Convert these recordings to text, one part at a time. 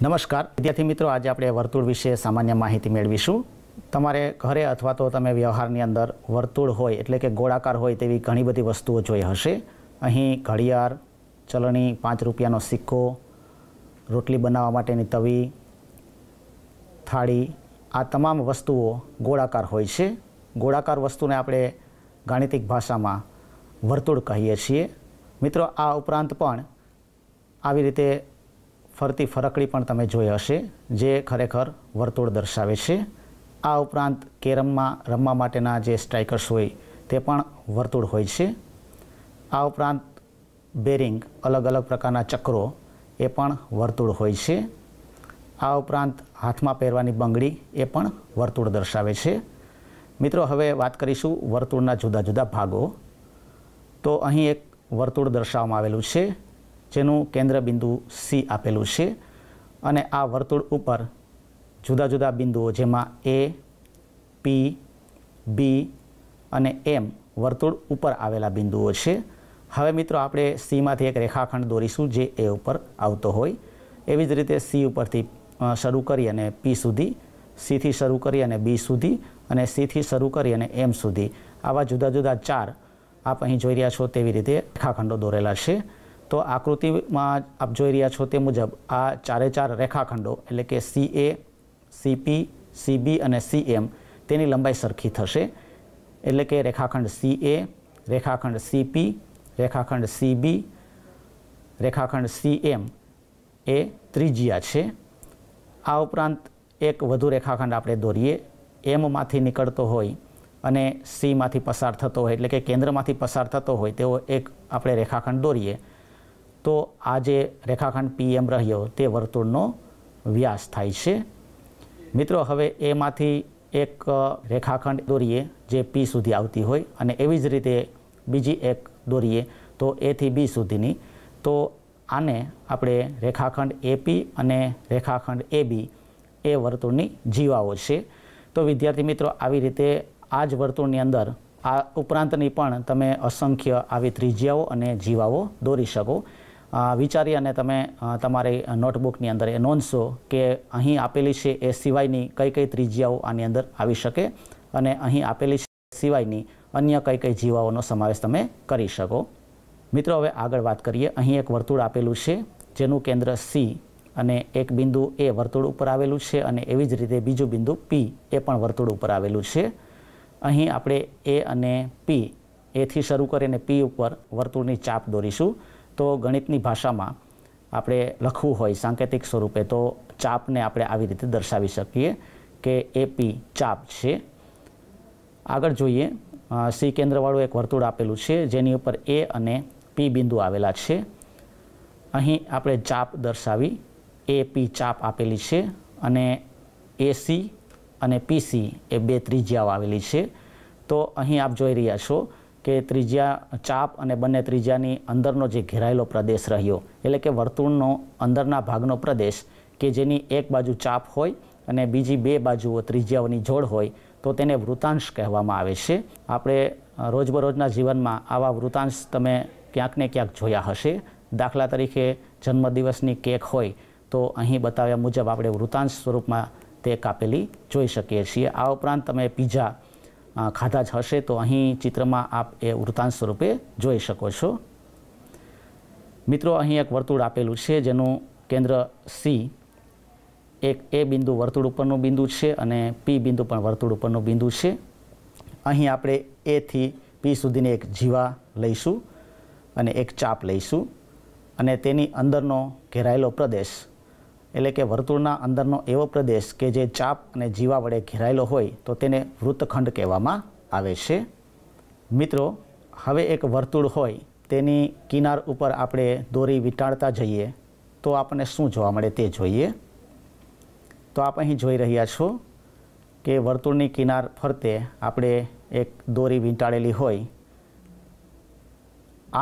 નમસ્કાર વિદ્યાર્થી મિત્રો આજે આપણે વર્તુળ વિશે સામાન્ય માહિતી મેળવીશું તમારે ઘરે અથવા તો તમે વ્યવહારની અંદર વર્તુળ હોય એટલે કે ગોળાકાર હોય તેવી ઘણી બધી વસ્તુઓ જોઈ હશે અહીં ઘડિયાળ ચલણી પાંચ રૂપિયાનો સિક્કો રોટલી બનાવવા માટેની તવી થાળી આ તમામ વસ્તુઓ ગોળાકાર હોય છે ગોળાકાર વસ્તુને આપણે ગાણિતિક ભાષામાં વર્તુળ કહીએ છીએ મિત્રો આ ઉપરાંત પણ આવી રીતે ફરતી ફરકડી પણ તમે જોઈ હશે જે ખરેખર વર્તુળ દર્શાવે છે આ ઉપરાંત કેરમમાં રમવા માટેના જે સ્ટ્રાઇકર્સ હોય તે પણ વર્તુળ હોય છે આ ઉપરાંત બેરિંગ અલગ અલગ પ્રકારના ચક્રો એ પણ વર્તુળ હોય છે આ ઉપરાંત હાથમાં પહેરવાની બંગડી એ પણ વર્તુળ દર્શાવે છે મિત્રો હવે વાત કરીશું વર્તુળના જુદા જુદા ભાગો તો અહીં એક વર્તુળ દર્શાવવામાં આવેલું છે જેનું કેન્દ્ર બિંદુ સી આપેલું છે અને આ વર્તુળ ઉપર જુદા જુદા બિંદુઓ જેમાં એ પી બી અને એમ વર્તુળ ઉપર આવેલા બિંદુઓ છે હવે મિત્રો આપણે સીમાંથી એક રેખાખંડ દોરીશું જે એ ઉપર આવતો હોય એવી જ રીતે સી ઉપરથી શરૂ કરી અને પી સુધી સીથી શરૂ કરી અને બી સુધી અને સીથી શરૂ કરી અને એમ સુધી આવા જુદા જુદા ચાર આપ અહીં જોઈ રહ્યા છો તેવી રીતે રેખાખંડો દોરેલા છે તો આકૃતિમાં આપ જોઈ રહ્યા છો તે મુજબ આ ચારે ચાર રેખાખંડો એટલે કે સી એ સીપી સીબી અને સી એમ તેની લંબાઈ સરખી થશે એટલે કે રેખાખંડ સી એ રેખાખંડ સીપી રેખાખંડ સીબી રેખાખંડ સી એમ એ ત્રિજ્યા છે આ ઉપરાંત એક વધુ રેખાખંડ આપણે દોરીએ એમમાંથી નીકળતો હોય અને સીમાંથી પસાર થતો હોય એટલે કે કેન્દ્રમાંથી પસાર થતો હોય તેવો એક આપણે રેખાખંડ દોરીએ તો આ જે રેખાખંડ પીએમ રહ્યો તે વર્તુળનો વ્યાસ થાય છે મિત્રો હવે એમાંથી એક રેખાખંડ દોરીએ જે પી સુધી આવતી હોય અને એવી જ રીતે બીજી એક દોરીએ તો એથી બી સુધીની તો આને આપણે રેખાખંડ એપી અને રેખાખંડ એ બી એ વર્તુળની જીવાઓ છે તો વિદ્યાર્થી મિત્રો આવી રીતે આ જ વર્તુળની અંદર આ ઉપરાંતની પણ તમે અસંખ્ય આવી ત્રિજ્યાઓ અને જીવાઓ દોરી શકો વિચારી અને તમે તમારી નોટબુકની અંદર એ નોંધશો કે અહીં આપેલી છે એ સિવાયની કઈ કઈ ત્રિજ્યાઓ આની અંદર આવી શકે અને અહીં આપેલી છે સિવાયની અન્ય કઈ કઈ જીવાઓનો સમાવેશ તમે કરી શકો મિત્રો હવે આગળ વાત કરીએ અહીં એક વર્તુળ આપેલું છે જેનું કેન્દ્ર સી અને એક બિંદુ એ વર્તુળ ઉપર આવેલું છે અને એવી જ રીતે બીજું બિંદુ પી એ પણ વર્તુળ ઉપર આવેલું છે અહીં આપણે એ અને પી એથી શરૂ કરીને પી ઉપર વર્તુળની ચાપ દોરીશું તો ગણિતની ભાષામાં આપણે લખવું હોય સાંકેતિક સ્વરૂપે તો ચાપને આપણે આવી રીતે દર્શાવી શકીએ કે એપી ચાપ છે આગળ જોઈએ સી કેન્દ્રવાળું એક વર્તુળ આપેલું છે જેની ઉપર એ અને પી બિંદુ આવેલા છે અહીં આપણે ચાપ દર્શાવી એ પી ચાપ આપેલી છે અને એસી અને પીસી એ બે ત્રિજ્યાઓ આવેલી છે તો અહીં આપ જોઈ રહ્યા છો કે ત્રિજ્યા ચાપ અને બંને ત્રિજ્યાની અંદરનો જે ઘેરાયેલો પ્રદેશ રહ્યો એટલે કે વર્તુળનો અંદરના ભાગનો પ્રદેશ કે જેની એક બાજુ ચાપ હોય અને બીજી બે બાજુઓ ત્રિજ્યાઓની જોડ હોય તો તેને વૃતાંશ કહેવામાં આવે છે આપણે રોજબરોજના જીવનમાં આવા વૃતાંશ તમે ક્યાંક ને ક્યાંક જોયા હશે દાખલા તરીકે જન્મદિવસની કેક હોય તો અહીં બતાવ્યા મુજબ આપણે વૃતાંશ સ્વરૂપમાં તે કાપેલી જોઈ શકીએ છીએ આ ઉપરાંત તમે પીઝા ખાધા જ હશે તો અહીં ચિત્રમાં આપ એ વૃત્તાંત સ્વરૂપે જોઈ શકો છો મિત્રો અહીં એક વર્તુળ આપેલું છે જેનું કેન્દ્ર સી એક એ બિંદુ વર્તુળ ઉપરનું બિંદુ છે અને પી બિંદુ પણ વર્તુળ ઉપરનું બિંદુ છે અહીં આપણે એથી પી સુધીની એક જીવા લઈશું અને એક ચાપ લઈશું અને તેની અંદરનો ઘેરાયેલો પ્રદેશ એટલે કે વર્તુળના અંદરનો એવો પ્રદેશ કે જે ચાપ અને જીવા વડે ઘેરાયેલો હોય તો તેને વૃત્તખંડ કહેવામાં આવે છે મિત્રો હવે એક વર્તુળ હોય તેની કિનાર ઉપર આપણે દોરી વીંટાળતા જઈએ તો આપણને શું જોવા મળે તે જોઈએ તો આપ અહીં જોઈ રહ્યા છો કે વર્તુળની કિનાર ફરતે આપણે એક દોરી વીંટાળેલી હોય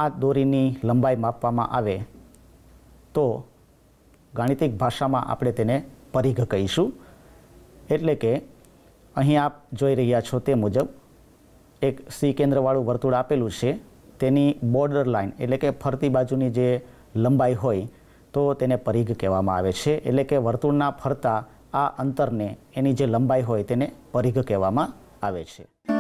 આ દોરીની લંબાઈ માપવામાં આવે તો ગાણિતિક ભાષામાં આપણે તેને પરિઘ કહીશું એટલે કે અહીં આપ જોઈ રહ્યા છો તે મુજબ એક સી કેન્દ્રવાળું વર્તુળ આપેલું છે તેની બોર્ડર લાઇન એટલે કે ફરતી બાજુની જે લંબાઈ હોય તો તેને પરિઘ કહેવામાં આવે છે એટલે કે વર્તુળના ફરતા આ અંતરને એની જે લંબાઈ હોય તેને પરિઘ કહેવામાં આવે છે